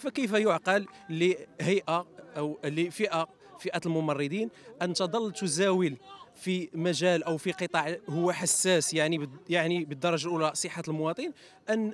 فكيف يعقل لهيئه او لفئه فئه الممرضين ان تظل تزاول في مجال او في قطاع هو حساس يعني يعني بالدرجه الاولى صحه المواطن ان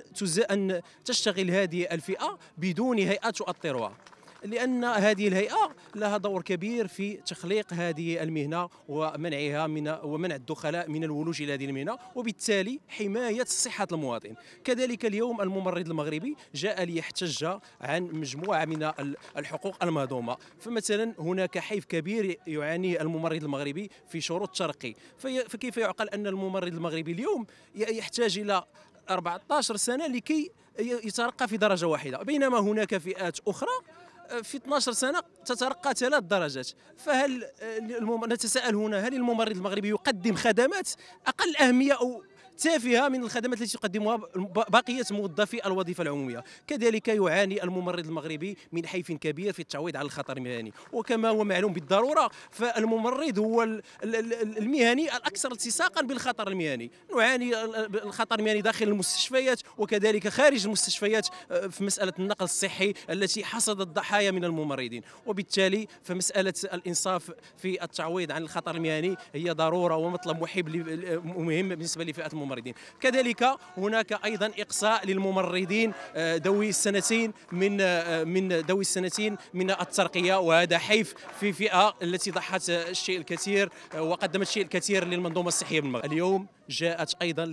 ان تشتغل هذه الفئه بدون هيئه تؤطرها لان هذه الهيئه لها دور كبير في تخليق هذه المهنه ومنعها من ومنع الدخلاء من الولوج الى هذه المهنه وبالتالي حمايه صحه المواطن كذلك اليوم الممرض المغربي جاء ليحتج عن مجموعه من الحقوق المهضومه فمثلا هناك حيف كبير يعانيه الممرض المغربي في شروط ترقي فكيف يعقل ان الممرض المغربي اليوم يحتاج الى 14 سنه لكي يترقى في درجه واحده بينما هناك فئات اخرى آه، في 12 سنه تترقى ثلاث درجات فهل آه، نتساءل هنا هل الممرض المغربي يقدم خدمات اقل اهميه او تافهه من الخدمات التي تقدمها بقيه موظفي الوظيفه العموميه كذلك يعاني الممرض المغربي من حيف كبير في التعويض على الخطر المهني وكما هو معلوم بالضروره فالممرض هو المهني الاكثر التصاقا بالخطر المهني نعاني الخطر المهني داخل المستشفيات وكذلك خارج المستشفيات آه، في مساله النقل الصحي التي حصدت ضحايا من الممرضين وبالتالي فمساله الانصاف في التعويض عن الخطر المهني هي ضروره ومطلب محب مهم بالنسبه لفئه الممرضين الممرضين كذلك هناك ايضا اقصاء للممرضين آه، ذوي السنتين من آه، من ذوي السنتين من الترقيه وهذا حيف في فئه التي ضحت الشيء الكثير آه، وقدمت الشيء الكثير للمنظومه الصحيه بالمغرب اليوم جاءت ايضا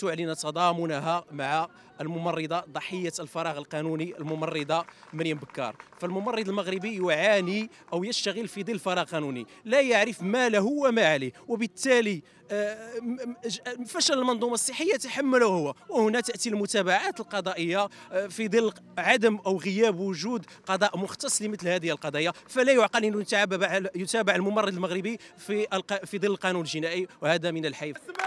تعلن تضامنها مع الممرضه ضحيه الفراغ القانوني الممرضه مريم بكار فالممرض المغربي يعاني او يشتغل في ظل فراغ قانوني لا يعرف ما له وما عليه وبالتالي آه، فشل المنظومه الصحيه تحمله هو وهنا تاتي المتابعات القضائيه آه، في ظل عدم او غياب وجود قضاء مختص لمثل هذه القضايا فلا يعقل ان يتابع الممرض المغربي في في ظل القانون الجنائي وهذا من الحيف